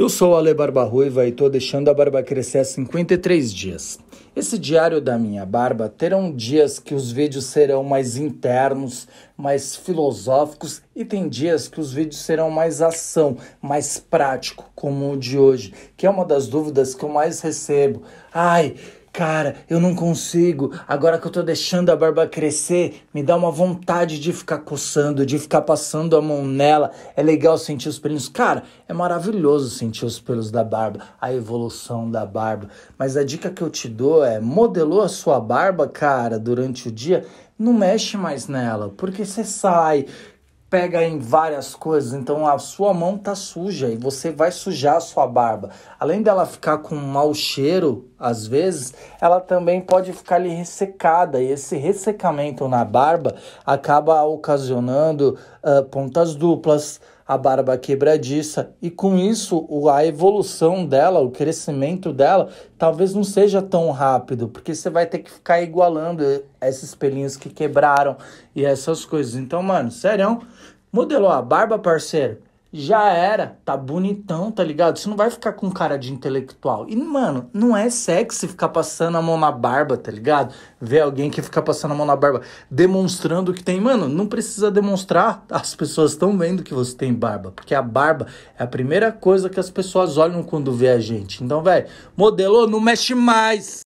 Eu sou o Ale Barba Ruiva e estou deixando a barba crescer há 53 dias. Esse diário da minha barba terão dias que os vídeos serão mais internos, mais filosóficos e tem dias que os vídeos serão mais ação, mais prático, como o de hoje, que é uma das dúvidas que eu mais recebo. Ai, Cara, eu não consigo. Agora que eu tô deixando a barba crescer, me dá uma vontade de ficar coçando, de ficar passando a mão nela. É legal sentir os pelinhos. Cara, é maravilhoso sentir os pelos da barba, a evolução da barba. Mas a dica que eu te dou é: modelou a sua barba, cara, durante o dia, não mexe mais nela, porque você sai, pega em várias coisas, então a sua mão tá suja e você vai sujar a sua barba. Além dela ficar com um mau cheiro, às vezes, ela também pode ficar ali ressecada, e esse ressecamento na barba acaba ocasionando uh, pontas duplas, a barba quebradiça, e com isso a evolução dela, o crescimento dela, talvez não seja tão rápido, porque você vai ter que ficar igualando esses pelinhos que quebraram e essas coisas. Então, mano, sério, modelou a barba, parceiro já era, tá bonitão, tá ligado? Você não vai ficar com cara de intelectual. E, mano, não é sexy ficar passando a mão na barba, tá ligado? Ver alguém que fica passando a mão na barba, demonstrando que tem. Mano, não precisa demonstrar, as pessoas estão vendo que você tem barba, porque a barba é a primeira coisa que as pessoas olham quando vê a gente. Então, velho, modelou, não mexe mais.